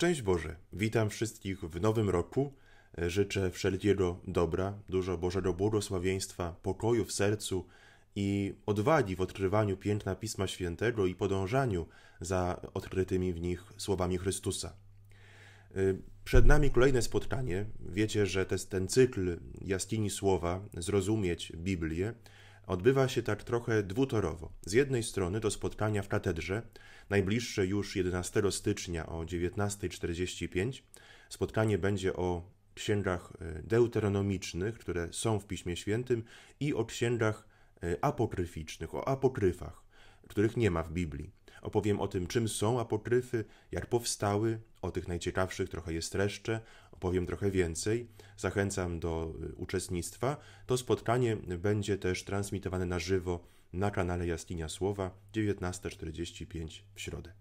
Szczęść Boże! Witam wszystkich w nowym roku. E, życzę wszelkiego dobra, dużo Bożego błogosławieństwa, pokoju w sercu i odwagi w odkrywaniu piękna Pisma Świętego i podążaniu za odkrytymi w nich słowami Chrystusa. E, przed nami kolejne spotkanie. Wiecie, że ten cykl Jaskini Słowa, Zrozumieć Biblię, odbywa się tak trochę dwutorowo. Z jednej strony to spotkania w katedrze, najbliższe już 11 stycznia o 19.45. Spotkanie będzie o księgach e, deuteronomicznych, które są w Piśmie Świętym, i o księgach e, apokryficznych, o apokryfach, których nie ma w Biblii. Opowiem o tym, czym są apokryfy, jak powstały, o tych najciekawszych trochę je streszczę, opowiem trochę więcej. Zachęcam do e, uczestnictwa. To spotkanie będzie też transmitowane na żywo na kanale Jaskinia Słowa 19.45 w środę.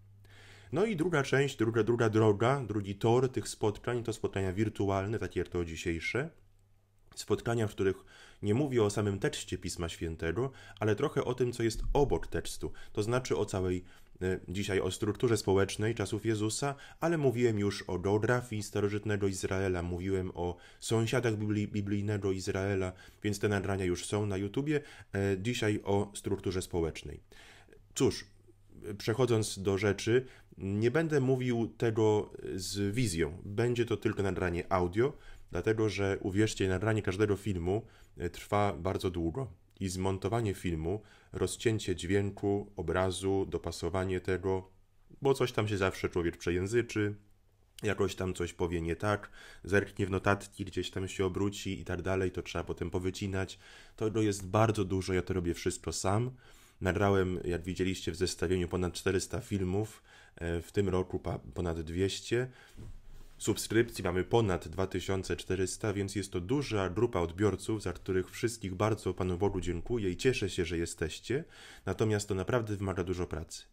No i druga część, druga, druga droga, drugi tor tych spotkań to spotkania wirtualne, takie jak to dzisiejsze. Spotkania, w których nie mówię o samym tekście Pisma Świętego, ale trochę o tym, co jest obok tekstu, to znaczy o całej E, dzisiaj o strukturze społecznej czasów Jezusa, ale mówiłem już o geografii starożytnego Izraela, mówiłem o sąsiadach biblijnego Izraela, więc te nagrania już są na YouTubie. E, dzisiaj o strukturze społecznej. Cóż, przechodząc do rzeczy, nie będę mówił tego z wizją. Będzie to tylko nagranie audio, dlatego że uwierzcie, nagranie każdego filmu e, trwa bardzo długo i zmontowanie filmu rozcięcie dźwięku, obrazu, dopasowanie tego, bo coś tam się zawsze człowiek przejęzyczy, jakoś tam coś powie nie tak, zerknie w notatki, gdzieś tam się obróci i tak dalej, to trzeba potem powycinać. Tego jest bardzo dużo, ja to robię wszystko sam. Nagrałem, jak widzieliście w zestawieniu, ponad 400 filmów, e, w tym roku ponad 200 subskrypcji mamy ponad 2400, więc jest to duża grupa odbiorców, za których wszystkich bardzo Panu Bogu dziękuję i cieszę się, że jesteście. Natomiast to naprawdę wymaga dużo pracy.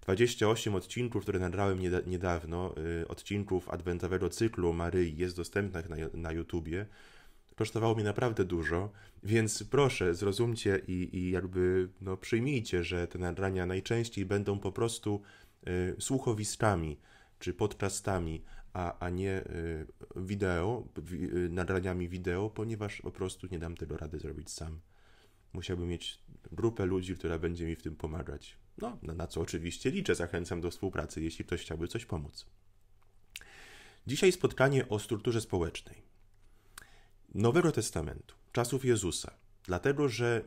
28 odcinków, które nagrałem niedawno, y, odcinków adwentowego cyklu Maryi, jest dostępnych na, na YouTubie. Kosztowało mi naprawdę dużo, więc proszę, zrozumcie i, i jakby no, przyjmijcie, że te nagrania najczęściej będą po prostu y, słuchowiskami czy podcastami, a, a nie y, wideo, y, nagraniami wideo, ponieważ po prostu nie dam tego rady zrobić sam. Musiałbym mieć grupę ludzi, która będzie mi w tym pomagać. No, na co oczywiście liczę, zachęcam do współpracy, jeśli ktoś chciałby coś pomóc. Dzisiaj spotkanie o strukturze społecznej Nowego Testamentu, czasów Jezusa, dlatego że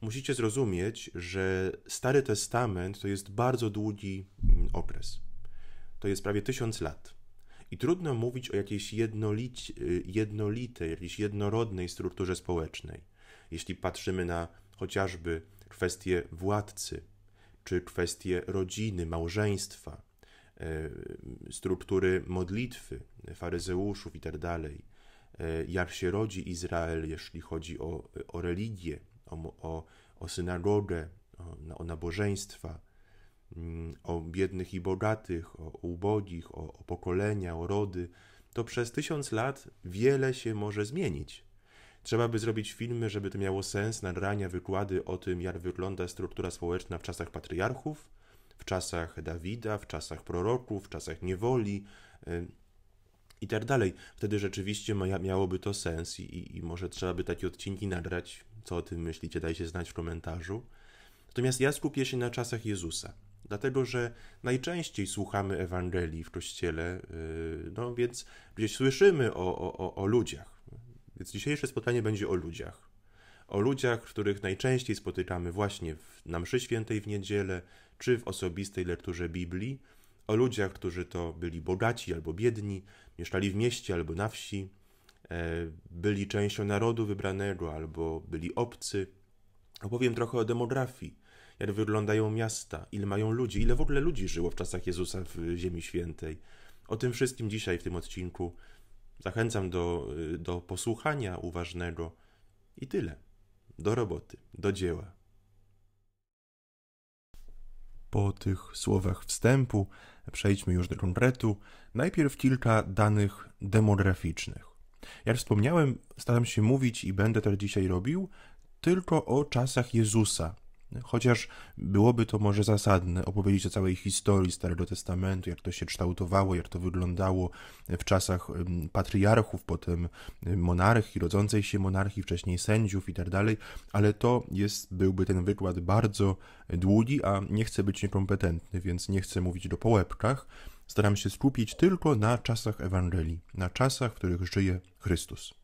musicie zrozumieć, że Stary Testament to jest bardzo długi mm, okres. To jest prawie tysiąc lat. I trudno mówić o jakiejś y, jednolitej, jakiejś jednorodnej strukturze społecznej. Jeśli patrzymy na chociażby kwestie władcy, czy kwestie rodziny, małżeństwa, y, struktury modlitwy, faryzeuszów itd., tak y, jak się rodzi Izrael, jeśli chodzi o, o religię, o, o, o synagogę, o, o nabożeństwa, Mm, o biednych i bogatych, o, ubogich, o, o pokolenia, o rody, to przez tysiąc lat wiele się może zmienić. Trzeba by zrobić filmy, żeby to miało sens, nagrania, wykłady o tym, jak wygląda struktura społeczna w czasach patriarchów, w czasach Dawida, w czasach proroków, w czasach niewoli i tak dalej. Wtedy rzeczywiście miałoby to sens i, i, i, może trzeba by takie odcinki nagrać. Co o tym myślicie? Dajcie znać w komentarzu. Natomiast ja skupię się na czasach Jezusa dlatego że najczęściej słuchamy Ewangelii w kościele, y, no więc gdzieś słyszymy o, o, o ludziach. Więc dzisiejsze spotkanie będzie o ludziach. O ludziach, których najczęściej spotykamy właśnie w, na mszy świętej w niedzielę, czy w osobistej lekturze Biblii. O ludziach, którzy to byli bogaci albo biedni, mieszkali w mieście albo na wsi, e, byli częścią narodu wybranego albo byli obcy. Opowiem trochę o demografii jak wyglądają miasta, ile mają ludzi, ile w ogóle ludzi żyło w czasach Jezusa w y, Ziemi Świętej. O tym wszystkim dzisiaj w tym odcinku. Zachęcam do, y, do posłuchania uważnego. I tyle. Do roboty, do dzieła. Po tych słowach wstępu przejdźmy już do konkretu. Najpierw kilka danych demograficznych. Jak wspomniałem, staram się mówić i będę to tak dzisiaj robił tylko o czasach Jezusa, Chociaż byłoby to może zasadne opowiedzieć o całej historii Starego Testamentu, jak to się kształtowało, jak to wyglądało w czasach patriarchów, potem monarchii, rodzącej się monarchii, wcześniej sędziów i tak dalej, ale to jest, byłby ten wykład bardzo długi, a nie chcę być niekompetentny, więc nie chcę mówić do połebkach. Staram się skupić tylko na czasach Ewangelii, na czasach, w których żyje Chrystus.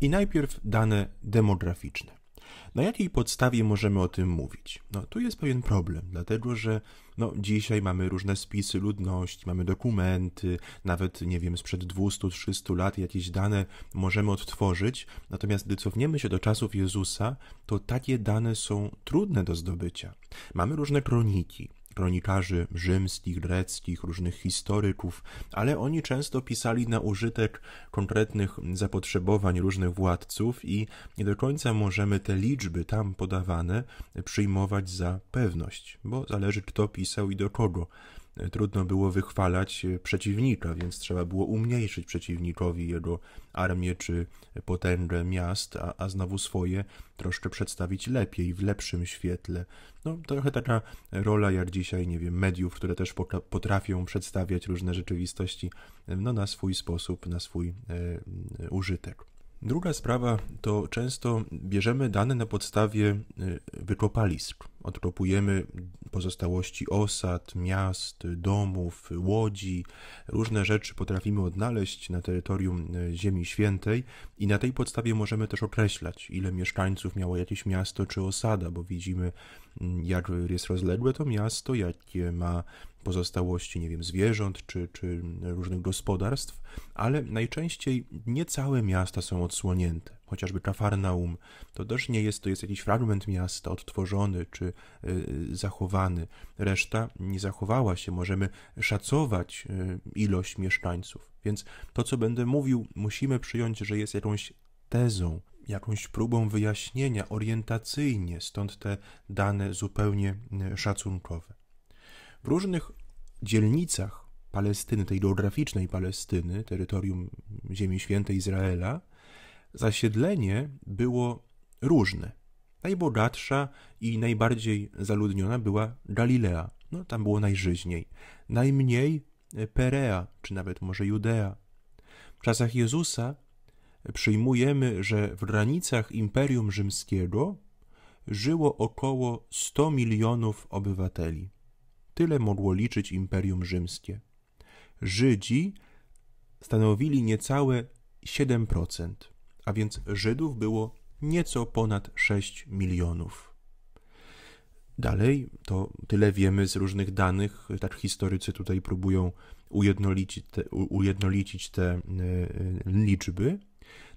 I najpierw dane demograficzne. Na jakiej podstawie możemy o tym mówić? No, tu jest pewien problem, dlatego że no, dzisiaj mamy różne spisy ludności, mamy dokumenty, nawet nie wiem, sprzed 200-300 lat jakieś dane możemy odtworzyć, natomiast gdy cofniemy się do czasów Jezusa, to takie dane są trudne do zdobycia. Mamy różne kroniki, kronikarzy rzymskich, greckich, różnych historyków, ale oni często pisali na użytek konkretnych zapotrzebowań różnych władców i nie do końca możemy te liczby tam podawane przyjmować za pewność, bo zależy kto pisał i do kogo trudno było wychwalać e, przeciwnika, więc trzeba było umniejszyć przeciwnikowi jego armię czy potęgę miast, a, a znowu swoje troszkę przedstawić lepiej, w lepszym świetle. No, trochę taka rola jak dzisiaj, nie wiem, mediów, które też potrafią przedstawiać różne rzeczywistości no, na swój sposób, na swój e, użytek. Druga sprawa to często bierzemy dane na podstawie e, wykopalisk Odkopujemy pozostałości osad, miast, domów, łodzi. Różne rzeczy potrafimy odnaleźć na terytorium e, Ziemi Świętej i na tej podstawie możemy też określać, ile mieszkańców miało jakieś miasto czy osada, bo widzimy, mm, jak jest rozległe to miasto, jakie ma pozostałości, nie wiem, zwierząt czy, czy różnych gospodarstw, ale najczęściej nie całe miasta są odsłonięte chociażby Kafarnaum, to też nie jest to jest jakiś fragment miasta odtworzony czy y, y, zachowany. Reszta nie zachowała się, możemy szacować y, ilość mieszkańców. Więc to, co będę mówił, musimy przyjąć, że jest jakąś tezą, jakąś próbą wyjaśnienia orientacyjnie, stąd te dane zupełnie szacunkowe. W różnych dzielnicach Palestyny, tej geograficznej Palestyny, terytorium Ziemi Świętej Izraela, Zasiedlenie było różne. Najbogatsza i najbardziej zaludniona była Galilea, no tam było najżyźniej. Najmniej e, Perea, czy nawet może Judea. W czasach Jezusa przyjmujemy, że w granicach Imperium Rzymskiego żyło około 100 milionów obywateli. Tyle mogło liczyć Imperium Rzymskie. Żydzi stanowili niecałe 7% a więc Żydów było nieco ponad 6 milionów. Dalej, to tyle wiemy z różnych danych, tak historycy tutaj próbują ujednolicić te, ujednolicić te e, liczby.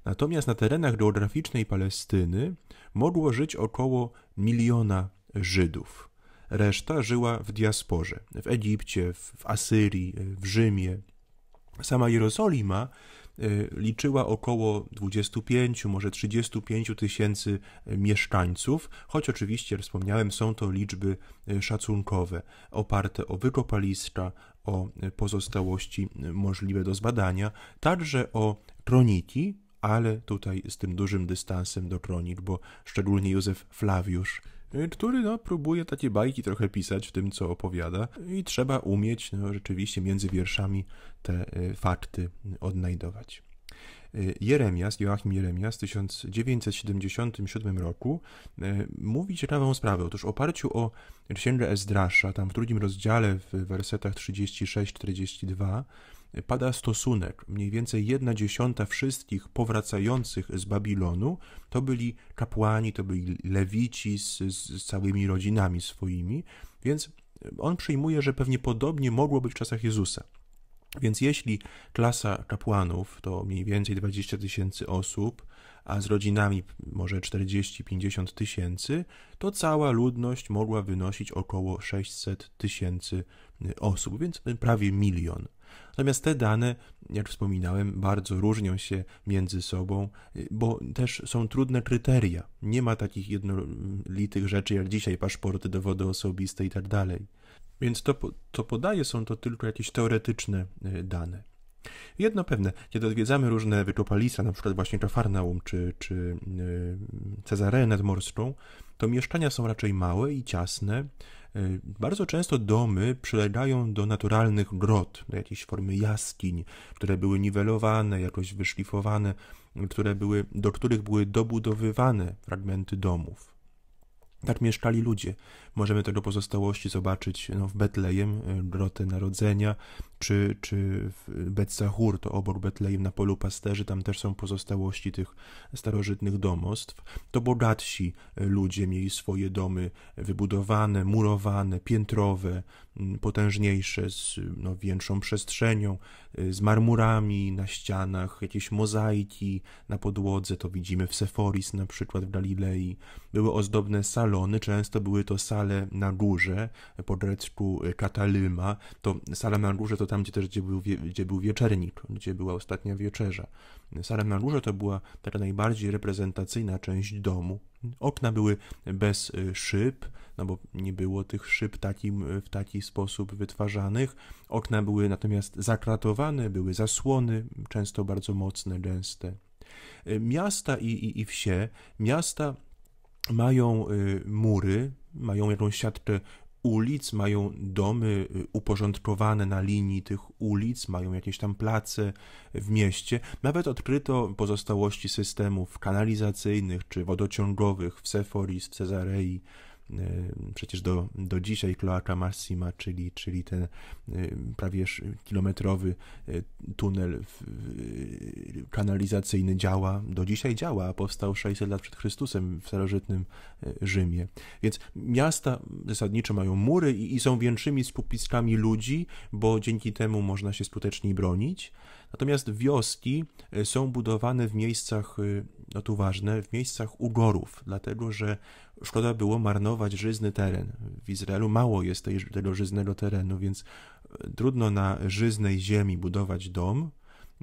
Natomiast na terenach geograficznej Palestyny mogło żyć około miliona Żydów. Reszta żyła w diasporze, w Egipcie, w Asyrii, w Rzymie. Sama Jerozolima Y, liczyła około 25, może 35 tysięcy y, mieszkańców, choć oczywiście, jak wspomniałem, są to liczby y, szacunkowe, oparte o wykopaliska, o pozostałości możliwe do zbadania, także o kroniki, ale tutaj z tym dużym dystansem do kronik, bo szczególnie Józef Flawiusz Y, który no, próbuje takie bajki trochę pisać w tym, co opowiada i trzeba umieć no, rzeczywiście między wierszami te y, fakty odnajdować. Y, Jeremias, Joachim Jeremias w 1977 roku mówi ciekawą sprawę. Otóż w oparciu o księgę Esdrasza, tam w drugim rozdziale w wersetach 36-42, pada stosunek. Mniej więcej jedna dziesiąta wszystkich powracających z Babilonu to byli kapłani, to byli lewici z, z całymi rodzinami swoimi, więc on przyjmuje, że pewnie podobnie mogło być w czasach Jezusa. Więc jeśli klasa kapłanów to mniej więcej 20 tysięcy osób, a z rodzinami może 40-50 tysięcy, to cała ludność mogła wynosić około 600 tysięcy y, osób, więc prawie milion. Natomiast te dane, jak wspominałem, bardzo różnią się między sobą, y, bo też są trudne kryteria. Nie ma takich jednolitych rzeczy jak dzisiaj paszporty, dowody osobiste itd. Tak więc to, co podaje są to tylko jakieś teoretyczne y, dane. Jedno pewne, kiedy odwiedzamy różne wykopaliska, na przykład właśnie Kafarnaum czy, czy y, Cezareę Nadmorską, to mieszkania są raczej małe i ciasne. Y, bardzo często domy przylegają do naturalnych grot, do jakiejś formy jaskiń, które były niwelowane, jakoś wyszlifowane, które były, do których były dobudowywane fragmenty domów. Tak mieszkali ludzie. Możemy tego pozostałości zobaczyć no, w Betlejem, grotę e, Narodzenia, czy, czy w bet to obok Betlejem na polu pasterzy, tam też są pozostałości tych starożytnych domostw. To bogatsi e, ludzie mieli swoje domy wybudowane, murowane, piętrowe, potężniejsze, z no, większą przestrzenią, e, z marmurami na ścianach, jakieś mozaiki na podłodze, to widzimy w Seforis na przykład w Galilei. Były ozdobne salony, często były to salony, sale na górze, po grecku e, katalyma, to sala na górze to tam, gdzie też gdzie był, gdzie był wieczernik, gdzie była ostatnia wieczerza. Sala na górze to była taka najbardziej reprezentacyjna część domu. Okna były bez e, szyb, no bo nie było tych szyb takim, e, w taki sposób wytwarzanych. Okna były natomiast zakratowane, były zasłony, często bardzo mocne, gęste. Miasta i, i, i wsie, miasta mają mury, mają jakąś siatkę ulic, mają domy y, uporządkowane na linii tych ulic, mają jakieś tam place w mieście. Nawet odkryto pozostałości systemów kanalizacyjnych czy wodociągowych w Seforis, w Cezarei, Y, przecież do, do dzisiaj Kloaka Massima, czyli, czyli ten y, prawie kilometrowy y, tunel kanalizacyjny działa, do dzisiaj działa, a powstał 600 lat przed Chrystusem w starożytnym Rzymie. Więc miasta zasadniczo mają mury i, i są większymi skupiskami ludzi, bo dzięki temu można się skuteczniej bronić. Natomiast wioski y, są budowane w miejscach, y, no tu ważne, w miejscach ugorów, dlatego że szkoda było marnować żyzny teren. W Izraelu mało jest tej, tego żyznego terenu, więc y, trudno na żyznej ziemi budować dom,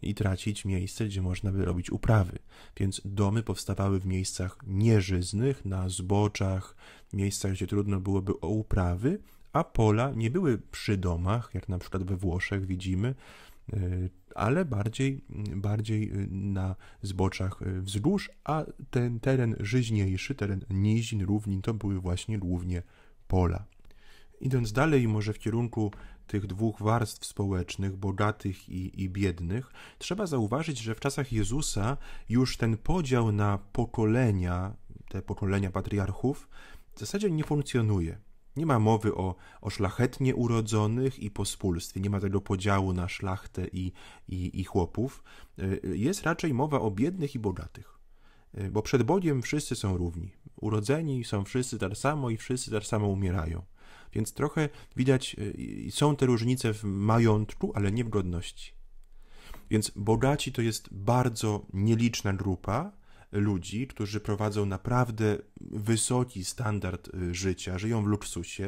i tracić miejsce, gdzie można by robić uprawy. Więc domy powstawały w miejscach nieżyznych, na zboczach, miejscach, gdzie trudno byłoby o uprawy, a pola nie były przy domach, jak na przykład we Włoszech widzimy, E, ale bardziej, mm, bardziej y, na zboczach y, wzdłuż, a ten teren żyźniejszy, teren nizin, równin, to były właśnie głównie pola. Idąc dalej, może w kierunku tych dwóch warstw społecznych, bogatych i, i, biednych, trzeba zauważyć, że w czasach Jezusa już ten podział na pokolenia, te pokolenia patriarchów, w zasadzie nie funkcjonuje. Nie ma mowy o, o szlachetnie urodzonych i pospólstwie, nie ma tego podziału na szlachtę i, i, i chłopów. Y, jest raczej mowa o biednych i bogatych, y, bo przed Bogiem wszyscy są równi. Urodzeni są wszyscy tak samo i wszyscy tak samo umierają. Więc trochę widać, y, są te różnice w majątku, ale nie w godności. Więc bogaci to jest bardzo nieliczna grupa, ludzi, którzy prowadzą naprawdę wysoki standard y, życia, żyją w luksusie.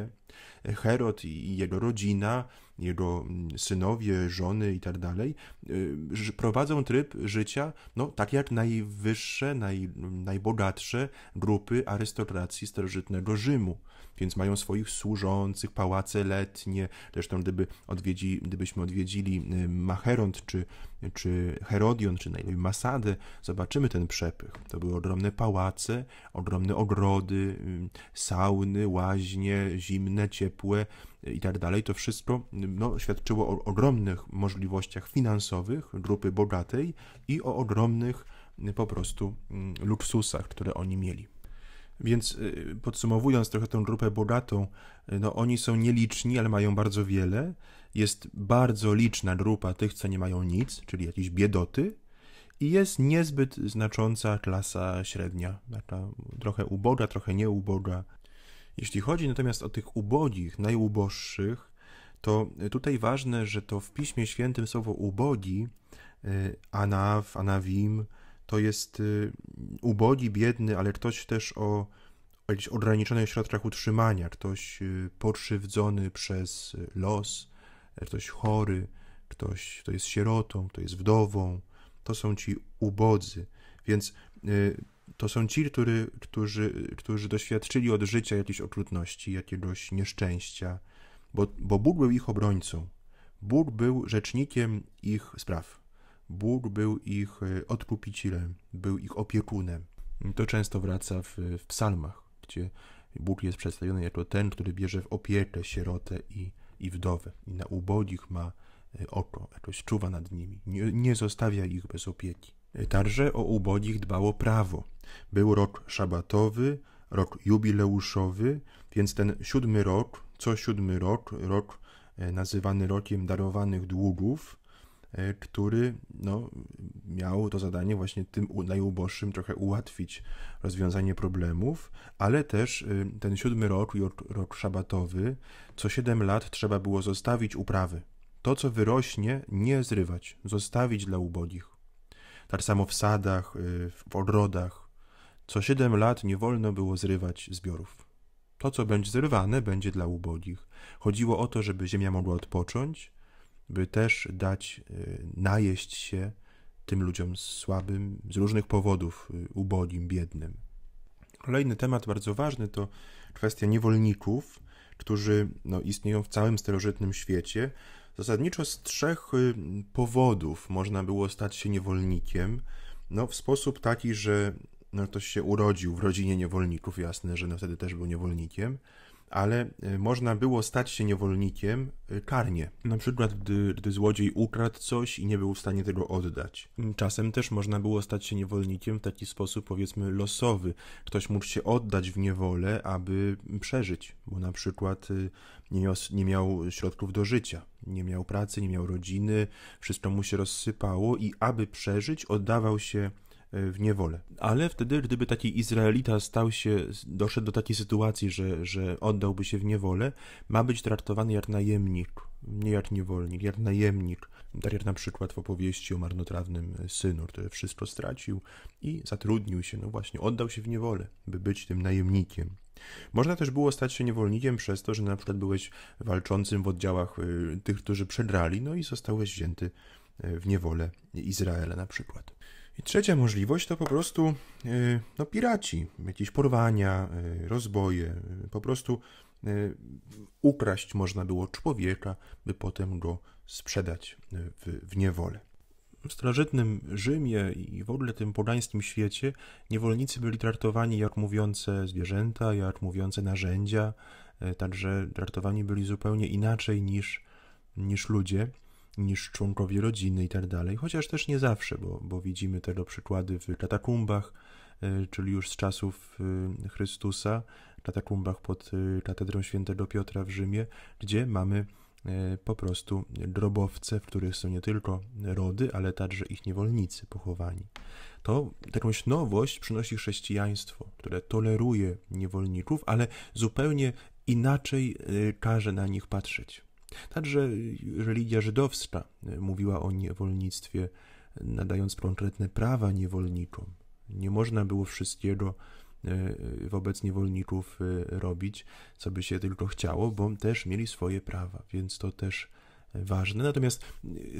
Herod i jego rodzina, jego mm, synowie, żony i tak dalej, y, prowadzą tryb życia, no tak jak najwyższe, naj, najbogatsze grupy arystokracji starożytnego Rzymu więc mają swoich służących, pałace letnie. Zresztą gdyby odwiedzi, gdybyśmy odwiedzili y, Macheront czy, czy Herodion, czy najlepiej Masadę, zobaczymy ten przepych. To były ogromne pałace, ogromne ogrody, y, sauny, łaźnie, zimne, ciepłe y, i tak dalej. To wszystko no, świadczyło o ogromnych możliwościach finansowych grupy bogatej i o ogromnych po prostu luksusach, które oni mieli. Więc y, podsumowując trochę tą grupę bogatą, y, no oni są nieliczni, ale mają bardzo wiele. Jest bardzo liczna grupa tych, co nie mają nic, czyli jakieś biedoty. I jest niezbyt znacząca klasa średnia, taka trochę uboga, trochę nieuboga. Jeśli chodzi natomiast o tych ubogich, najuboższych, to y, tutaj ważne, że to w Piśmie Świętym słowo ubogi, anav, anawim, to jest y, ubogi, biedny, ale ktoś też o jakichś ograniczonych środkach utrzymania, ktoś y, pokrzywdzony przez y, los, e, ktoś chory, ktoś, kto jest sierotą, kto jest wdową, to są ci ubodzy. Więc to są ci, który, którzy, którzy doświadczyli od życia jakiejś okrutności, jakiegoś nieszczęścia, bo, bo Bóg był ich obrońcą. Bóg był rzecznikiem ich spraw. Bóg był ich e, odkupicielem, był ich opiekunem. To często wraca w, w psalmach, gdzie Bóg jest przedstawiony jako ten, który bierze w opiekę sierotę i, i wdowę. I na ubogich ma e, oko, jakoś czuwa nad nimi, nie, nie zostawia ich bez opieki. E, Także o ubogich dbało prawo. Był rok szabatowy, rok jubileuszowy, więc ten siódmy rok, co siódmy rok, rok nazywany rokiem darowanych długów, E, który no, miał to zadanie właśnie tym najuboższym trochę ułatwić rozwiązanie problemów, ale też y, ten siódmy rok, rok szabatowy, co siedem lat trzeba było zostawić uprawy. To, co wyrośnie, nie zrywać, zostawić dla ubogich. Tak samo w sadach, y, w ogrodach. Co siedem lat nie wolno było zrywać zbiorów. To, co będzie zrywane, będzie dla ubogich. Chodziło o to, żeby ziemia mogła odpocząć, by też dać y, najeść się tym ludziom słabym z różnych powodów, y, ubogim, biednym. Kolejny temat bardzo ważny to kwestia niewolników, którzy no, istnieją w całym starożytnym świecie. Zasadniczo z trzech y, powodów można było stać się niewolnikiem. No, w sposób taki, że no, ktoś się urodził w rodzinie niewolników, jasne, że no, wtedy też był niewolnikiem ale e, można było stać się niewolnikiem e, karnie. Na przykład, gdy, gdy złodziej ukradł coś i nie był w stanie tego oddać. Czasem też można było stać się niewolnikiem w taki sposób, powiedzmy, losowy. Ktoś mógł się oddać w niewolę, aby przeżyć, bo na przykład e, nie miał, nie miał środków do życia, nie miał pracy, nie miał rodziny, wszystko mu się rozsypało i aby przeżyć, oddawał się E, w niewolę. Ale wtedy, gdyby taki Izraelita stał się, doszedł do takiej sytuacji, że, że oddałby się w niewolę, ma być traktowany jak najemnik, nie jak niewolnik, jak najemnik. Tak jak na przykład w opowieści o marnotrawnym e, synu, który wszystko stracił i zatrudnił się, no właśnie, oddał się w niewolę, by być tym najemnikiem. Można też było stać się niewolnikiem przez to, że na przykład byłeś walczącym w oddziałach e, tych, którzy przegrali, no i zostałeś wzięty w niewolę Izraela na przykład. I trzecia możliwość to po prostu y, no, piraci, jakieś porwania, y, rozboje, y, po prostu ukraść można było człowieka, by potem go sprzedać w, w niewolę. W starożytnym Rzymie i w ogóle tym pogańskim świecie niewolnicy byli traktowani jak mówiące zwierzęta, jak mówiące narzędzia, także traktowani byli zupełnie inaczej niż, niż ludzie niż członkowie rodziny i tak dalej, chociaż też nie zawsze, bo, bo widzimy tego przykłady w katakumbach, y, czyli już z czasów y, Chrystusa, katakumbach pod y, katedrą świętego Piotra w Rzymie, gdzie mamy po prostu drobowce, w których są nie tylko rody, ale także ich niewolnicy pochowani. To jakąś nowość przynosi chrześcijaństwo, które toleruje niewolników, ale zupełnie inaczej każe na nich patrzeć. Także religia żydowska e, mówiła o niewolnictwie, nadając konkretne prawa niewolnikom. Nie można było wszystkiego e, wobec niewolników e, robić, co by się tylko chciało, bo też mieli swoje prawa, więc to też ważne. Natomiast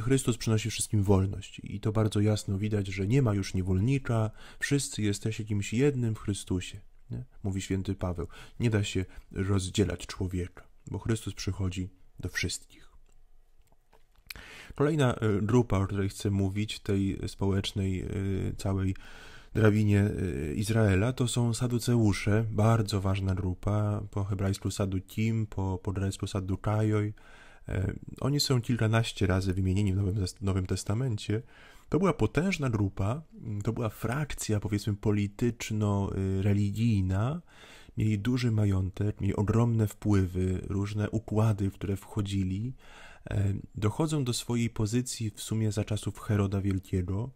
Chrystus przynosi wszystkim wolność i to bardzo jasno widać, że nie ma już niewolnika, wszyscy jesteście kimś jednym w Chrystusie, nie? mówi święty Paweł. Nie da się rozdzielać człowieka, bo Chrystus przychodzi do wszystkich. Kolejna e, grupa, o której chcę mówić, tej społecznej e, całej drabinie e, Izraela, to są saduceusze, bardzo ważna grupa, po hebrajsku sadukim, po, po grecku sadukajoj. Oni są kilkanaście razy wymienieni w Nowym, Nowym Testamencie. To była potężna grupa, to była frakcja, powiedzmy, polityczno-religijna, mieli duży majątek, mieli ogromne wpływy, różne układy, w które wchodzili, e, dochodzą do swojej pozycji w sumie za czasów Heroda Wielkiego.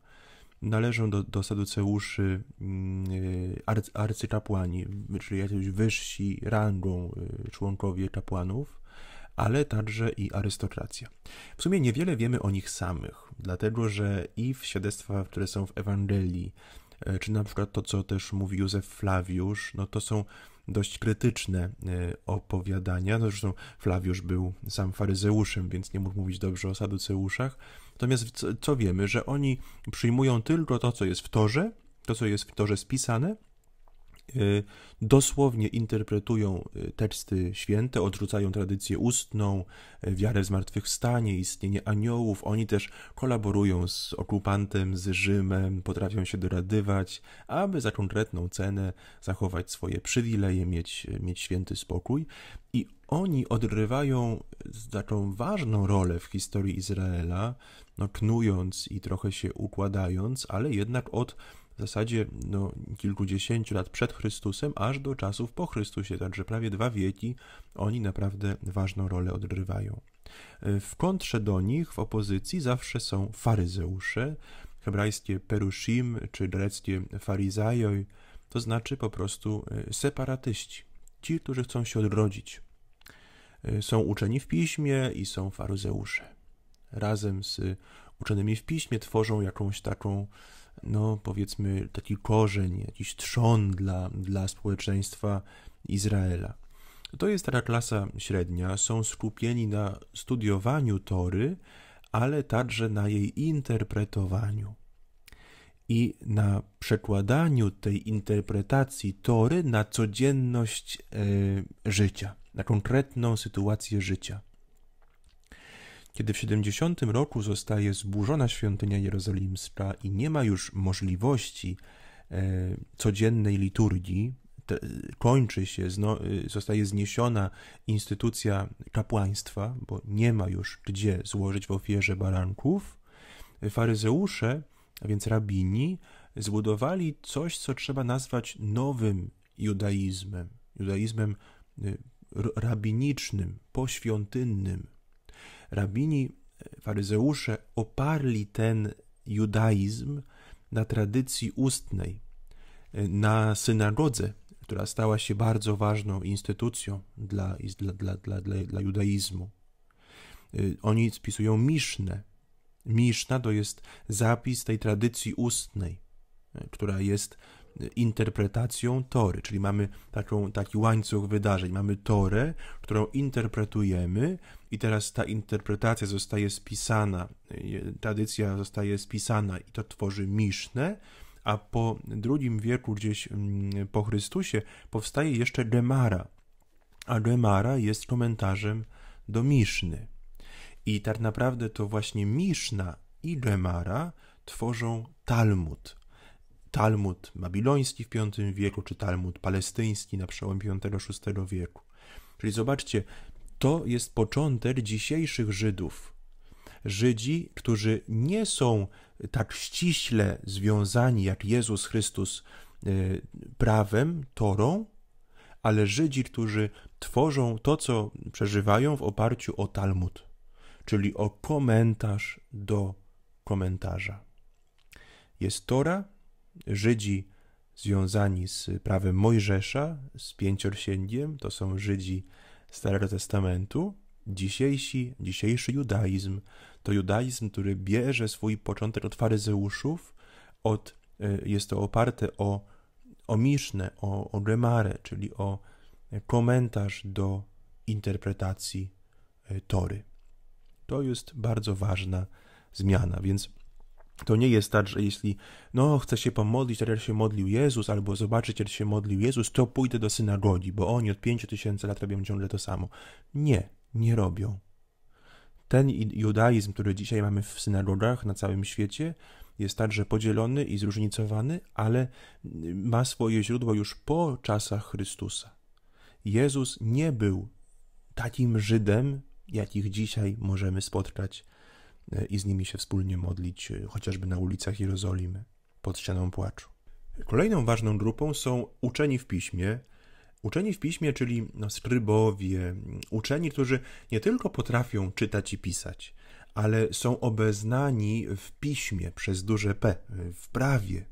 Należą do, do saduceuszy mm, arcy, arcykapłani, czyli jacyś wyżsi rangą e, członkowie kapłanów, ale także i arystokracja. W sumie niewiele wiemy o nich samych, dlatego że i w świadectwa, które są w Ewangelii, e, czy na przykład to, co też mówi Józef Flawiusz, no to są dość krytyczne e, opowiadania. No zresztą Flawiusz był sam faryzeuszem, więc nie mógł mówić dobrze o saduceuszach. Natomiast co wiemy, że oni przyjmują tylko to, co jest w Torze, to, co jest w Torze spisane, Y, dosłownie interpretują y, teksty święte, odrzucają tradycję ustną, y, wiarę w zmartwychwstanie, istnienie aniołów. Oni też kolaborują z okupantem, z Rzymem, potrafią się doradywać, aby za konkretną cenę zachować swoje przywileje, mieć, mieć święty spokój. I oni odgrywają taką ważną rolę w historii Izraela, no, knując i trochę się układając, ale jednak od w zasadzie no, kilkudziesięciu lat przed Chrystusem, aż do czasów po Chrystusie, także prawie dwa wieki, oni naprawdę ważną rolę odgrywają. W kontrze do nich, w opozycji, zawsze są faryzeusze, hebrajskie perushim czy greckie farizajoj, to znaczy po prostu e, separatyści, ci, którzy chcą się odrodzić. E, są uczeni w piśmie i są faryzeusze. Razem z uczonymi w piśmie tworzą jakąś taką no powiedzmy taki korzeń, jakiś trzon dla, dla społeczeństwa Izraela. To jest ta klasa średnia, są skupieni na studiowaniu Tory, ale także na jej interpretowaniu i na przekładaniu tej interpretacji Tory na codzienność e, życia, na konkretną sytuację życia. Kiedy w 70 roku zostaje zburzona świątynia jerozolimska i nie ma już możliwości e, codziennej liturgii, kończy się, e, zostaje zniesiona instytucja kapłaństwa, bo nie ma już gdzie złożyć w ofierze baranków, faryzeusze, a więc rabini, zbudowali coś, co trzeba nazwać nowym judaizmem, judaizmem e, rabinicznym, poświątynnym, rabini, e, faryzeusze oparli ten judaizm na tradycji ustnej, e, na synagodze, która stała się bardzo ważną instytucją dla, dla, dla, dla, dla judaizmu. E, oni spisują Misznę. Miszna to jest zapis tej tradycji ustnej, która jest interpretacją tory, czyli mamy taką, taki łańcuch wydarzeń. Mamy torę, którą interpretujemy, i teraz ta interpretacja zostaje spisana, tradycja zostaje spisana, i to tworzy Misznę a po II wieku, gdzieś mm, po Chrystusie, powstaje jeszcze Gemara. A Gemara jest komentarzem do Miszny. I tak naprawdę to właśnie Miszna i Gemara tworzą Talmud. Talmud babiloński w V wieku, czy Talmud palestyński na przełomie V-VI wieku. Czyli zobaczcie, to jest początek dzisiejszych Żydów. Żydzi, którzy nie są tak ściśle związani jak Jezus Chrystus e, prawem, Torą, ale Żydzi, którzy tworzą to, co przeżywają w oparciu o Talmud, czyli o komentarz do komentarza. Jest Tora, Żydzi związani z prawem Mojżesza, z pięciorsięgiem, to są Żydzi Starego Testamentu. Dzisiejsi, dzisiejszy judaizm to judaizm, który bierze swój początek od faryzeuszów, od, e, jest to oparte o, o Misznę, o, o czyli o komentarz do interpretacji e, Tory. To jest bardzo ważna zmiana, więc to nie jest tak, że jeśli no, chcę się pomodlić, tak jak się modlił Jezus, albo zobaczyć, jak się modlił Jezus, to pójdę do synagogi, bo oni od pięciu tysięcy lat robią ciągle to samo. Nie, nie robią. Ten judaizm, który dzisiaj mamy w synagogach na całym świecie, jest także podzielony i zróżnicowany, ale ma swoje źródło już po czasach Chrystusa. Jezus nie był takim Żydem, jakich dzisiaj możemy spotkać i z nimi się wspólnie modlić, e, chociażby na ulicach Jerozolimy, pod ścianą płaczu. Kolejną ważną grupą są uczeni w piśmie. Uczeni w piśmie, czyli no, skrybowie, mm, uczeni, którzy nie tylko potrafią czytać i pisać, ale są obeznani w piśmie przez duże P, e, w prawie.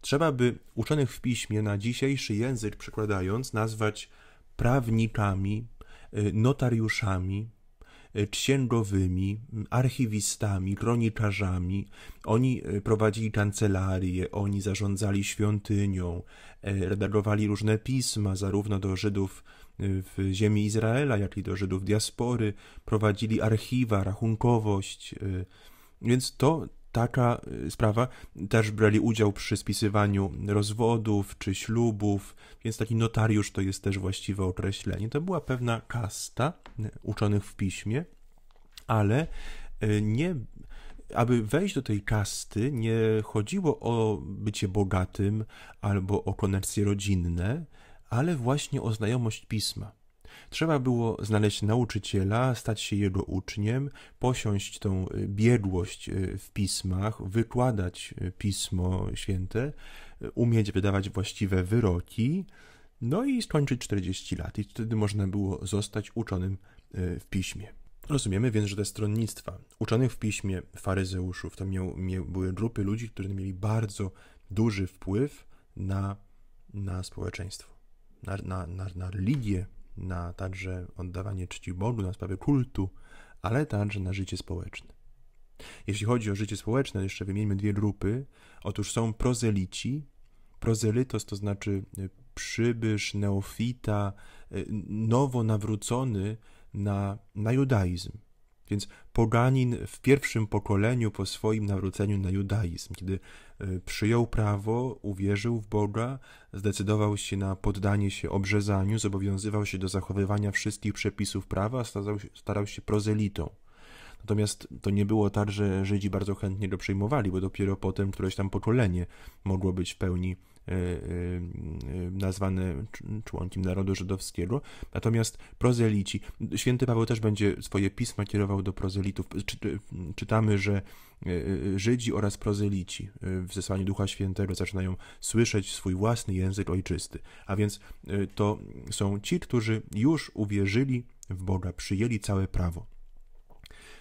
Trzeba by uczonych w piśmie na dzisiejszy język przekładając nazwać prawnikami, e, notariuszami, Y, księgowymi, mm, archiwistami, kronikarzami. Oni y, prowadzili kancelarie, oni zarządzali świątynią, e, redagowali różne pisma, zarówno do Żydów y, w ziemi Izraela, jak i do Żydów diaspory, prowadzili archiwa, rachunkowość. Więc to, taka y, sprawa. Też brali udział przy spisywaniu rozwodów czy ślubów, więc taki notariusz to jest też właściwe określenie. To była pewna kasta y, uczonych w piśmie, ale y, nie aby wejść do tej kasty, nie chodziło o bycie bogatym albo o koneksje rodzinne, ale właśnie o znajomość pisma. Trzeba było znaleźć nauczyciela, stać się jego uczniem, posiąść tą y, biegłość y, w pismach, wykładać y, pismo święte, umieć wydawać właściwe wyroki, no i skończyć 40 lat. I wtedy można było zostać uczonym w piśmie. Rozumiemy więc, że te stronnictwa uczonych w piśmie faryzeuszów to miał, miał, były grupy ludzi, którzy mieli bardzo duży wpływ na, na społeczeństwo, na, na, na, na religię na także oddawanie czci Bogu, na sprawy kultu, ale także na życie społeczne. Jeśli chodzi o życie społeczne, jeszcze wymieńmy dwie grupy. Otóż są prozelici. Prozelitos to znaczy y, przybysz, neofita, y, nowo nawrócony na, na judaizm. Więc poganin w pierwszym pokoleniu po swoim nawróceniu na judaizm, kiedy Y, przyjął prawo, uwierzył w Boga, zdecydował się na poddanie się obrzezaniu, zobowiązywał się do zachowywania wszystkich przepisów prawa, starał się, starał się prozelitą. Natomiast to nie było tak, że Żydzi bardzo chętnie go przyjmowali, bo dopiero potem któreś tam pokolenie mogło być w pełni Y, y, y, nazwany członkiem narodu żydowskiego. Natomiast prozelici, święty Paweł też będzie swoje pisma kierował do prozelitów. Czytamy, że Żydzi oraz prozelici w zesłaniu Ducha Świętego zaczynają słyszeć swój własny język ojczysty. A więc to są ci, którzy już uwierzyli w Boga, przyjęli całe prawo.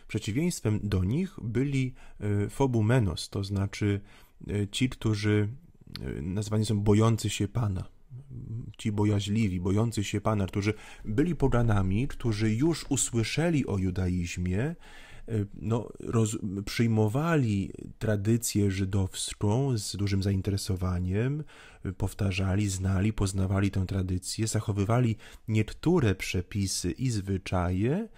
Przeciwieństwem do nich byli fobumenos, to znaczy ci, którzy nazywani są bojący się Pana. Ci bojaźliwi, bojący się Pana, którzy byli poganami, którzy już usłyszeli o judaizmie, e, no, roz, przyjmowali tradycję żydowską z dużym zainteresowaniem, powtarzali, znali, poznawali tę tradycję, zachowywali niektóre przepisy i zwyczaje,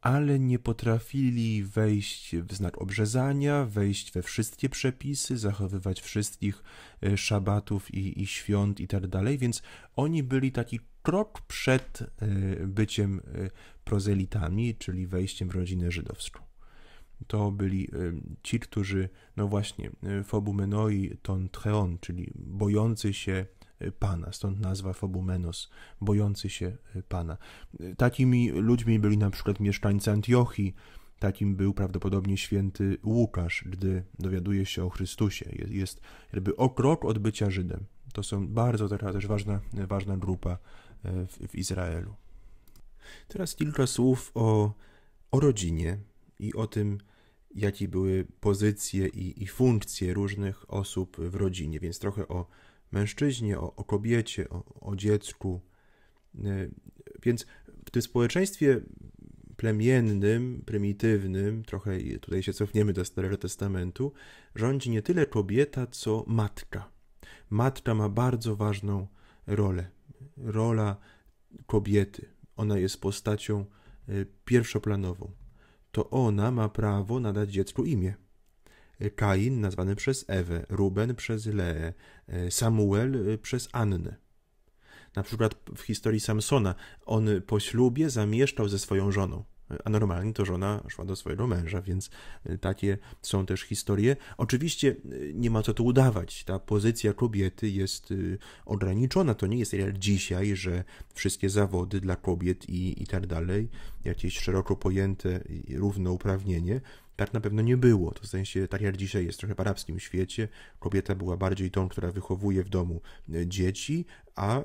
ale nie potrafili wejść w znak obrzezania, wejść we wszystkie przepisy, zachowywać wszystkich e, szabatów i, i świąt i tak dalej, więc oni byli taki krok przed e, byciem e, prozelitami, czyli wejściem w rodzinę żydowską. To byli ci, którzy, no właśnie, fobumenoi ton treon, czyli bojący się Pana, stąd nazwa Fobumenos, bojący się y, Pana. Takimi ludźmi byli na przykład mieszkańcy Antiochii, Takim był prawdopodobnie święty Łukasz, gdy dowiaduje się o Chrystusie. Jest, jest jakby o krok od bycia Żydem. To są bardzo taka też ważna, ważna grupa e, w, w Izraelu. Teraz kilka słów o, o rodzinie i o tym, jakie były pozycje i, i funkcje różnych osób w rodzinie, więc trochę o mężczyźnie, o, o kobiecie, o, o dziecku. E, więc w tym społeczeństwie plemiennym, prymitywnym, trochę tutaj się cofniemy do Starego Testamentu, rządzi nie tyle kobieta, co matka. Matka ma bardzo ważną rolę. Rola kobiety. Ona jest postacią e, pierwszoplanową. To ona ma prawo nadać dziecku imię. Kain nazwany przez Ewę, Ruben przez Leę, e, Samuel e, przez Annę. Na przykład w historii Samsona on po ślubie zamieszkał ze swoją żoną, a normalnie to żona szła do swojego męża, więc e, takie są też historie. Oczywiście nie ma co tu udawać, ta pozycja kobiety jest ograniczona, to nie jest jak dzisiaj, że wszystkie zawody dla kobiet i, i tak dalej, jakieś szeroko pojęte równouprawnienie, tak na pewno nie było. To w sensie, tak jak dzisiaj jest trochę w arabskim świecie, kobieta była bardziej tą, która wychowuje w domu e, dzieci, a, e,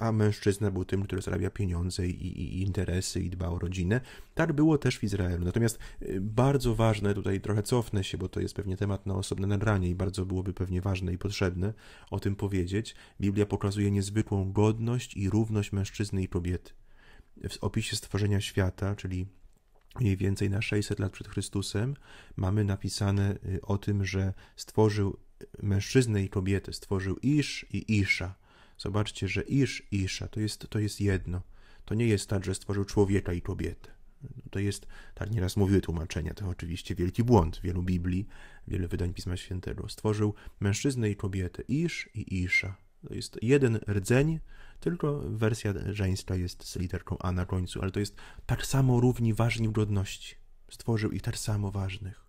a mężczyzna był tym, który zarabia pieniądze i, i interesy i dba o rodzinę. Tak było też w Izraelu. Natomiast e, bardzo ważne, tutaj trochę cofnę się, bo to jest pewnie temat na osobne nagranie i bardzo byłoby pewnie ważne i potrzebne o tym powiedzieć. Biblia pokazuje niezwykłą godność i równość mężczyzny i kobiety. W opisie stworzenia świata, czyli mniej więcej na 600 lat przed Chrystusem, mamy napisane y, o tym, że stworzył y, mężczyznę i kobietę, stworzył Isz i Isza. Zobaczcie, że Isz i Isza to jest, to jest jedno. To nie jest tak, że stworzył człowieka i kobietę. To jest, tak nieraz mówiły tłumaczenia, to oczywiście wielki błąd wielu Biblii, wiele wydań Pisma Świętego. Stworzył mężczyznę i kobietę, Isz i Isza. To jest jeden rdzeń, tylko wersja żeńska jest z literką A na końcu, ale to jest tak samo równi ważni w godności. Stworzył ich tak samo ważnych.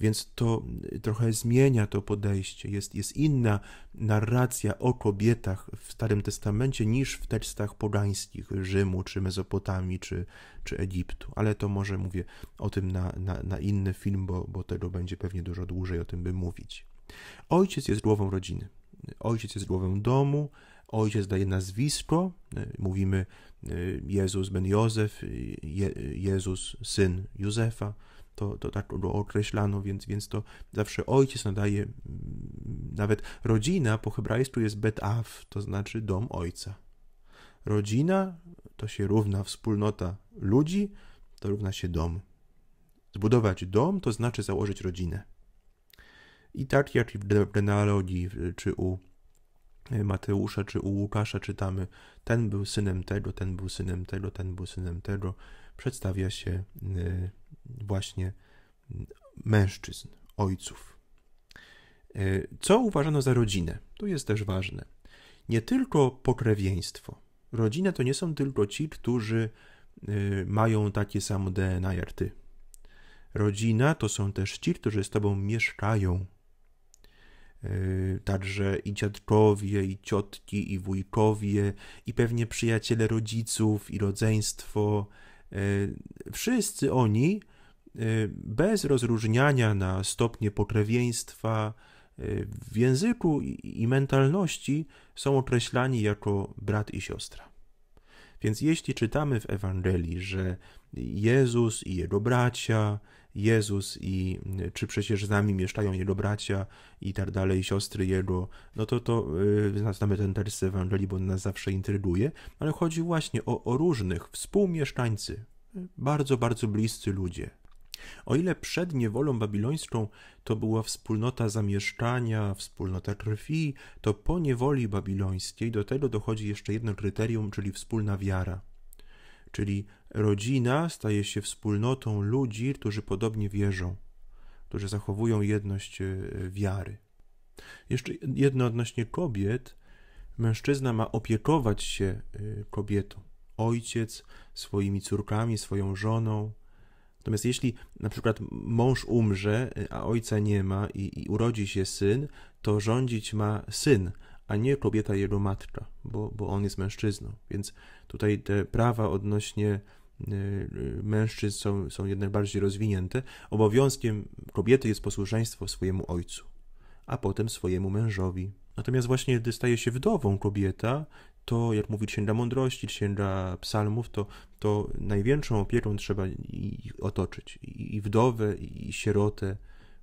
Więc to trochę zmienia to podejście. Jest, jest inna narracja o kobietach w Starym Testamencie niż w tekstach pogańskich Rzymu, czy Mezopotamii, czy, czy Egiptu. Ale to może mówię o tym na, na, na inny film, bo, bo tego będzie pewnie dużo dłużej o tym by mówić. Ojciec jest głową rodziny. Ojciec jest głową domu, ojciec daje nazwisko, e, mówimy e, Jezus ben Józef, e, Je, Jezus syn Józefa, to, to tak go określano, więc, więc to zawsze ojciec nadaje, nawet rodzina po hebrajsku jest bet av, to znaczy dom ojca. Rodzina to się równa wspólnota ludzi, to równa się dom. Zbudować dom to znaczy założyć rodzinę. I tak jak i w genealogii, czy u y, Mateusza, czy u Łukasza czytamy, ten był synem tego, ten był synem tego, ten był synem tego, przedstawia się y, właśnie y, mężczyzn, ojców. Co uważano za rodzinę? Tu jest też ważne. Nie tylko pokrewieństwo. Rodzina to nie są tylko ci, którzy mają takie samo DNA jak ty. Rodzina to są też ci, którzy z tobą mieszkają Yy, także i dziadkowie, i ciotki, i wujkowie, i pewnie przyjaciele rodziców, i rodzeństwo. Yy, wszyscy oni, yy, bez rozróżniania na stopnie pokrewieństwa, w języku i mentalności są określani jako brat i siostra. Więc jeśli czytamy w Ewangelii, że Jezus i jego bracia, Jezus i y, czy przecież z nami mieszkają jego bracia i tak dalej, siostry jego, no to to yy, znamy ten tekst z Ewangelii, bo on nas zawsze intryguje, ale chodzi właśnie o, o różnych współmieszkańcy, bardzo, bardzo bliscy ludzie. O ile przed niewolą babilońską to była wspólnota zamieszczania, wspólnota krwi, to po niewoli babilońskiej do tego dochodzi jeszcze jedno kryterium, czyli wspólna wiara. Czyli rodzina staje się wspólnotą ludzi, którzy podobnie wierzą, którzy zachowują jedność e, wiary. Jeszcze jedno odnośnie kobiet. Mężczyzna ma opiekować się e, kobietą, ojciec swoimi córkami, swoją żoną, Natomiast jeśli na przykład mąż umrze, y, a ojca nie ma i, i urodzi się syn, to rządzić ma syn, a nie kobieta jego matka, bo, bo on jest mężczyzną. Więc tutaj te prawa odnośnie y, y, mężczyzn są, są jednak bardziej rozwinięte. Obowiązkiem kobiety jest posłuszeństwo swojemu ojcu, a potem swojemu mężowi. Natomiast właśnie gdy staje się wdową kobieta, to jak mówi Księga Mądrości, Księga Psalmów, to, to największą opieką trzeba ich otoczyć. I, i wdowę, i, sierotę,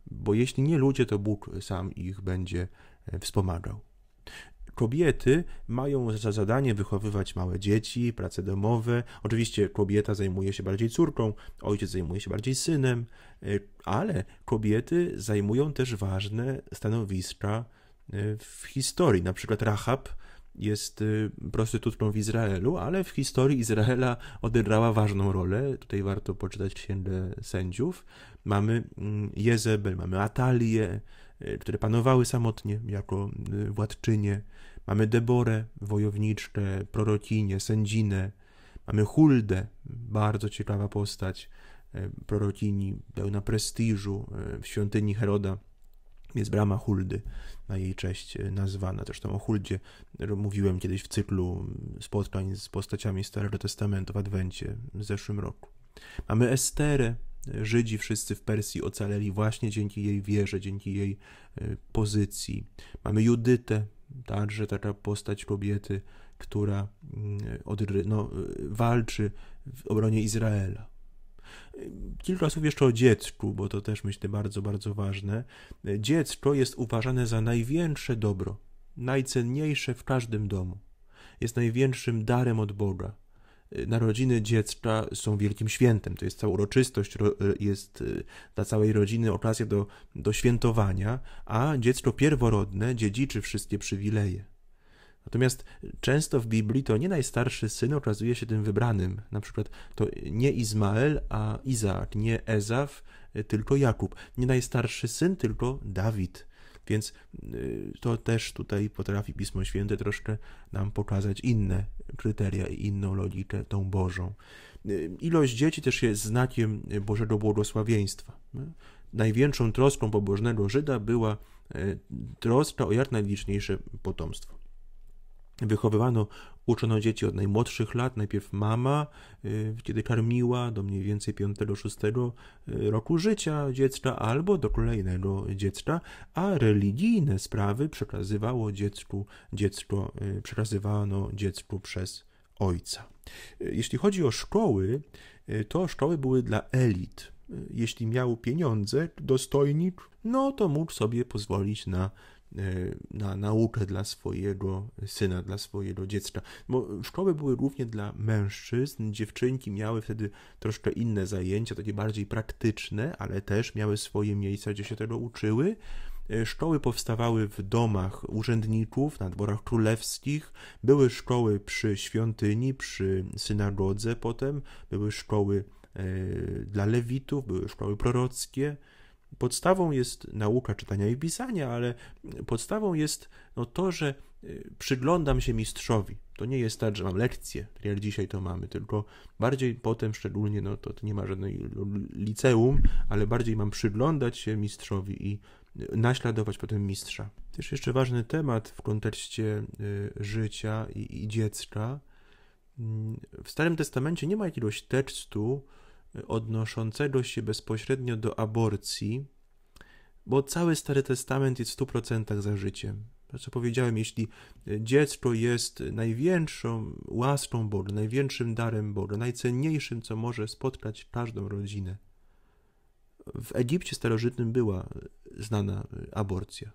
bo jeśli nie ludzie, to Bóg sam ich będzie e, wspomagał. Kobiety mają za zadanie wychowywać małe dzieci, prace domowe. Oczywiście kobieta zajmuje się bardziej córką, ojciec zajmuje się bardziej synem, e, ale kobiety zajmują też ważne stanowiska e, w historii. Na przykład Rahab, jest y, prostytutką w Izraelu, ale w historii Izraela odegrała ważną rolę. Tutaj warto poczytać księgę sędziów. Mamy mm, Jezebel, mamy Atalię, y, które panowały samotnie jako y, władczynie. Mamy Deborę, wojowniczkę, prorokinię, sędzinę. Mamy Huldę, bardzo ciekawa postać prorokini, pełna prestiżu w świątyni Heroda. Jest brama Huldy na jej cześć e, nazwana. Zresztą o Huldzie mówiłem kiedyś w cyklu mm, spotkań z postaciami Starego Testamentu w Adwencie w zeszłym roku. Mamy Esterę, e, Żydzi wszyscy w Persji ocaleli właśnie dzięki jej wierze, dzięki jej e, pozycji. Mamy Judytę, także taka postać kobiety, która mm, no, walczy w obronie Izraela. Kilka słów jeszcze o dziecku, bo to też myślę bardzo, bardzo ważne. Dziecko jest uważane za największe dobro, najcenniejsze w każdym domu. Jest największym darem od Boga narodziny dziecka są wielkim świętem. To jest cała uroczystość, jest y, dla całej rodziny okazja do, do świętowania, a dziecko pierworodne dziedziczy wszystkie przywileje. Natomiast często w Biblii to nie najstarszy syn okazuje się tym wybranym. Na przykład to nie Izmael, a Izaak, nie Ezaf, e, tylko Jakub. Nie najstarszy syn, tylko Dawid. Więc y, to też tutaj potrafi Pismo Święte troszkę nam pokazać inne kryteria i inną logikę, tą Bożą. Y, ilość dzieci też jest znakiem Bożego błogosławieństwa. No, największą troską pobożnego Żyda była e, troska o jak najliczniejsze potomstwo wychowywano, uczono dzieci od najmłodszych lat, najpierw mama, y, kiedy karmiła do mniej więcej 5-6 y, roku życia dziecka albo do kolejnego dziecka, a religijne sprawy przekazywało dziecku, dziecko, y, przekazywano dziecku przez ojca. Jeśli chodzi o szkoły, to szkoły były dla elit. Jeśli miał pieniądze, dostojnik, no to mógł sobie pozwolić na E, na naukę dla swojego syna, dla swojego dziecka. Bo szkoły były głównie dla mężczyzn, dziewczynki miały wtedy troszkę inne zajęcia, takie bardziej praktyczne, ale też miały swoje miejsca, gdzie się tego uczyły. E, szkoły powstawały w domach urzędników, na dworach królewskich, były szkoły przy świątyni, przy synagodze potem, były szkoły e, dla lewitów, były szkoły prorockie, podstawą jest nauka czytania i pisania, ale podstawą jest no, to, że y, przyglądam się mistrzowi. To nie jest tak, że mam lekcję, tak jak dzisiaj to mamy, tylko bardziej potem szczególnie, no to, to nie ma żadnej liceum, ale bardziej mam przyglądać się mistrzowi i y, naśladować potem mistrza. Też jeszcze ważny temat w kontekście y, życia i, i dziecka. Mm, w Starym Testamencie nie ma jakiegoś tekstu, odnoszącego się bezpośrednio do aborcji, bo cały Stary Testament jest w 100% za życiem. To, co powiedziałem, jeśli dziecko jest największą łaską Boga, największym darem Boga, najcenniejszym, co może spotkać każdą rodzinę. W Egipcie starożytnym była znana aborcja.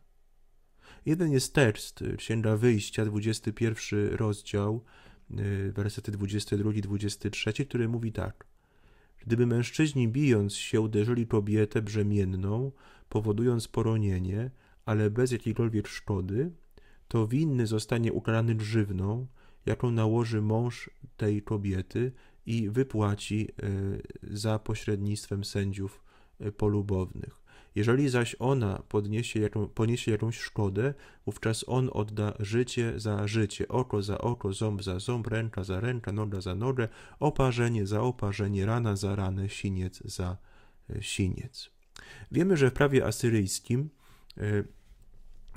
Jeden jest tekst Księga Wyjścia, 21 rozdział, y, wersety 22-23, który mówi tak. Gdyby mężczyźni bijąc się uderzyli kobietę brzemienną, powodując poronienie, ale bez jakiejkolwiek szkody, to winny zostanie ukarany grzywną, jaką nałoży mąż tej kobiety i wypłaci e, za pośrednictwem sędziów e, polubownych. Jeżeli zaś ona podniesie jaką, poniesie jakąś szkodę, wówczas on odda życie za życie, oko za oko, ząb za ząb, ręka za ręka, noga za nogę, oparzenie za oparzenie, rana za ranę, siniec za e, siniec. Wiemy, że w prawie asyryjskim,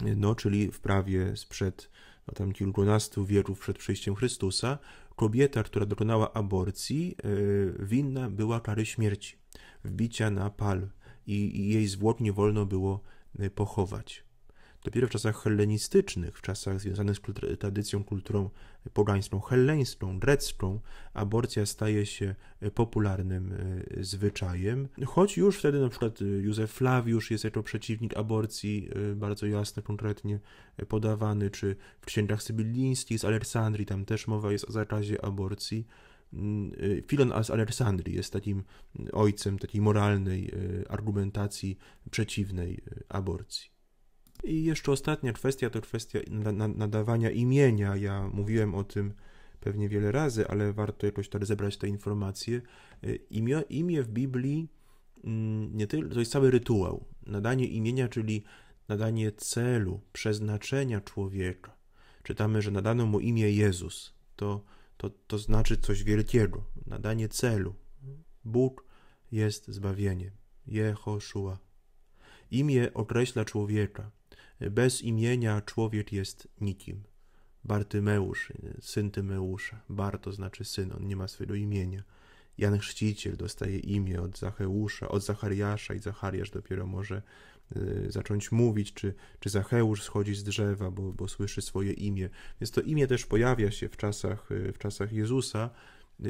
e, no, czyli w prawie sprzed no, tam kilkunastu wieków przed przyjściem Chrystusa, kobieta, która dokonała aborcji, e, winna była kary śmierci, wbicia na pal i jej zwłok nie wolno było y, pochować. Dopiero w czasach hellenistycznych, w czasach związanych z tradycją, kulturą y, pogańską, helleńską, grecką, aborcja staje się y, popularnym zwyczajem. Choć już wtedy na przykład Józef Flawiusz jest jako przeciwnik aborcji bardzo jasno, konkretnie podawany, czy w księgach sybilińskich z Aleksandrii tam też mowa jest o zakazie aborcji. Y, Filon z Aleksandrii jest takim ojcem takiej moralnej y, argumentacji przeciwnej y, aborcji. I jeszcze ostatnia kwestia to kwestia nadawania imienia. Ja mówiłem o tym pewnie wiele razy, ale warto jakoś tak zebrać te informacje. Imię, imię w Biblii mm, nie tylko, to jest cały rytuał. Nadanie imienia, czyli nadanie celu, przeznaczenia człowieka. Czytamy, że nadano mu imię Jezus. To to, to znaczy coś wielkiego, nadanie celu. Bóg jest zbawieniem. Jehoszua. Imię określa człowieka. Bez imienia człowiek jest nikim. Bartymeusz, syn Tymeusza. Bar to znaczy syn, on nie ma swojego imienia. Jan Chrzciciel dostaje imię od Zacheusza, od Zachariasza i Zachariasz dopiero może Y, zacząć mówić, czy, czy Zacheusz schodzi z drzewa, bo, bo słyszy swoje imię. Więc to imię też pojawia się w czasach, y, w czasach Jezusa.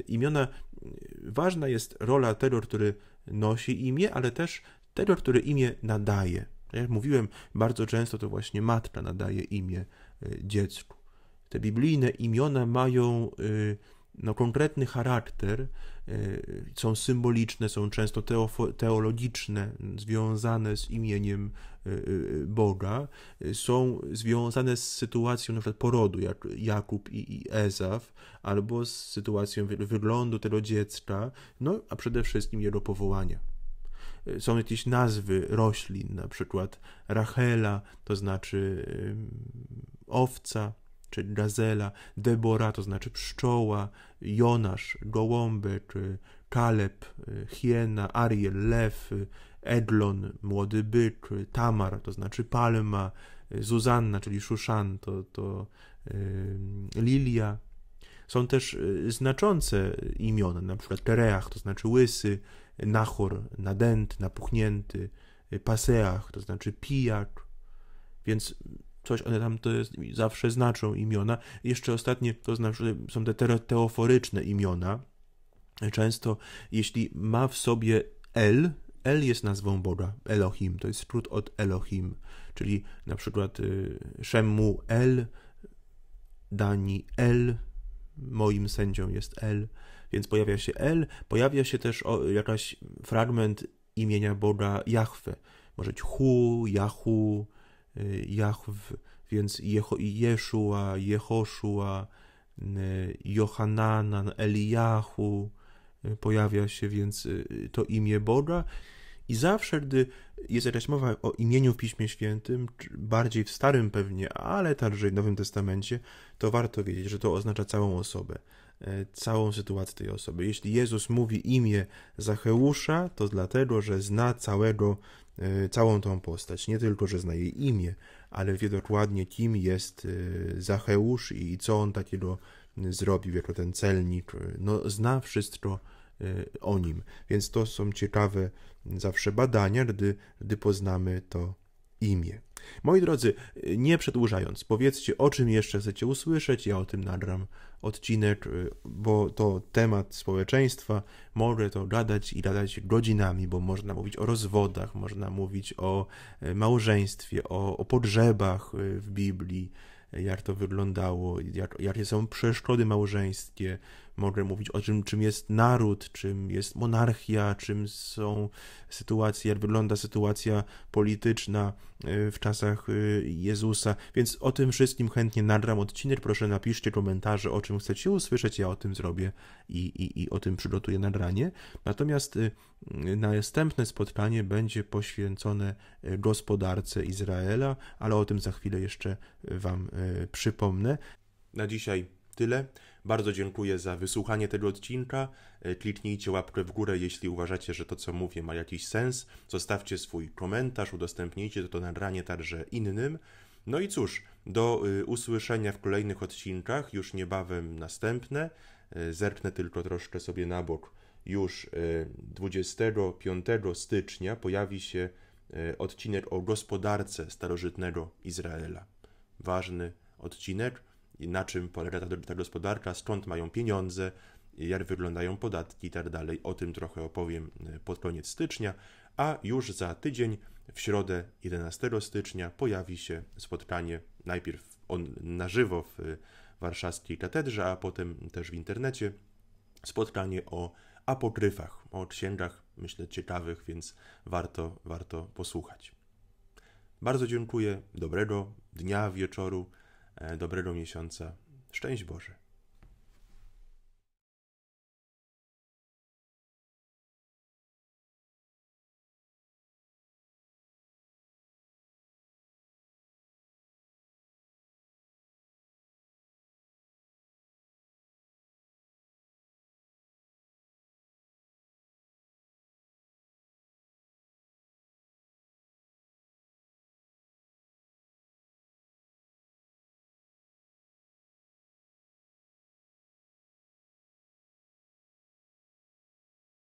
Imiona, y, ważna jest rola tego, który nosi imię, ale też tego, który imię nadaje. Tak jak mówiłem, bardzo często to właśnie matka nadaje imię dziecku. Te biblijne imiona mają no, konkretny charakter, y, są symboliczne, są często teologiczne, związane z imieniem y, y, Boga, są związane z sytuacją np. porodu, jak Jakub i Ezaf, albo z sytuacją wyglądu tego dziecka, no a przede wszystkim jego powołania są jakieś nazwy roślin, na przykład Rachela, to znaczy owca, czy gazela, Debora, to znaczy pszczoła, Jonasz, gołąbek, Kaleb, hiena, Ariel, lew, Eglon, młody byk, Tamar, to znaczy palma, Zuzanna, czyli Szuszan, to, to yy, Lilia. Są też y, znaczące imiona, na przykład Tereach, to znaczy łysy, Nachor, nadęty, napuchnięty, Paseach, to znaczy pijak. Więc coś one tam to jest, zawsze znaczą imiona. Jeszcze ostatnie to znaczy, są te teoforyczne imiona. Często, jeśli ma w sobie L, El jest nazwą Boga, Elohim, to jest skrót od Elohim, czyli na przykład y, Szemu El, Dani El, moim sędzią jest El, więc pojawia się El, pojawia się też o, jakaś fragment imienia Boga Jahwe, może być Hu, Jahu, Y, Jahw, więc Jeho, Jeszua, Jehoszua, y, Johananan, y, pojawia się więc to imię Boga. I zawsze, gdy jest jakaś mowa o imieniu w Piśmie Świętym, bardziej w Starym pewnie, ale także w Nowym Testamencie, to warto wiedzieć, że to oznacza całą osobę, całą sytuację tej osoby. Jeśli Jezus mówi imię Zacheusza, to dlatego, że zna całego E, całą tą postać. Nie tylko, że zna jej imię, ale wie dokładnie, kim jest e, Zacheusz i co on takiego zrobił jako ten celnik. E, no, zna wszystko o nim. Więc to są ciekawe zawsze badania, gdy, gdy poznamy to imię. Moi drodzy, nie przedłużając, powiedzcie o czym jeszcze chcecie usłyszeć. Ja o tym nagram odcinek, y, bo to temat społeczeństwa. Mogę to gadać i gadać godzinami, bo można mówić o rozwodach, można mówić o e, małżeństwie, o, o y, w Biblii jak to wyglądało, jak, jakie są przeszkody małżeńskie, mogę mówić o czym, czym jest naród, czym jest monarchia, czym są sytuacje, jak wygląda sytuacja polityczna e, w czasach e, Jezusa. Więc o tym wszystkim chętnie nagram odcinek. Proszę napiszcie komentarze, o czym chcecie usłyszeć. Ja o tym zrobię i, i, i o tym przygotuję nagranie. Natomiast e, następne spotkanie będzie poświęcone gospodarce Izraela, ale o tym za chwilę jeszcze Wam przypomnę. Na dzisiaj tyle. Bardzo dziękuję za wysłuchanie tego odcinka. E, kliknijcie łapkę w górę, jeśli uważacie, że to, co mówię, ma jakiś sens. Zostawcie swój komentarz, udostępnijcie to nagranie także innym. No i cóż, do e, usłyszenia w kolejnych odcinkach, już niebawem następne. E, zerknę tylko troszkę sobie na bok. Już 25 stycznia pojawi się odcinek o gospodarce starożytnego Izraela. Ważny odcinek na czym polega ta, ta gospodarka, skąd mają pieniądze, jak wyglądają podatki i tak dalej. O tym trochę opowiem e, pod koniec stycznia, a już za tydzień, w środę 11 stycznia, pojawi się spotkanie najpierw on, na żywo w e, warszawskiej katedrze, a potem też w internecie. Spotkanie o apokryfach, o księgach, myślę, ciekawych, więc warto, warto posłuchać. Bardzo dziękuję, dobrego dnia, wieczoru E, dobrego miesiąca. Szczęść Boże.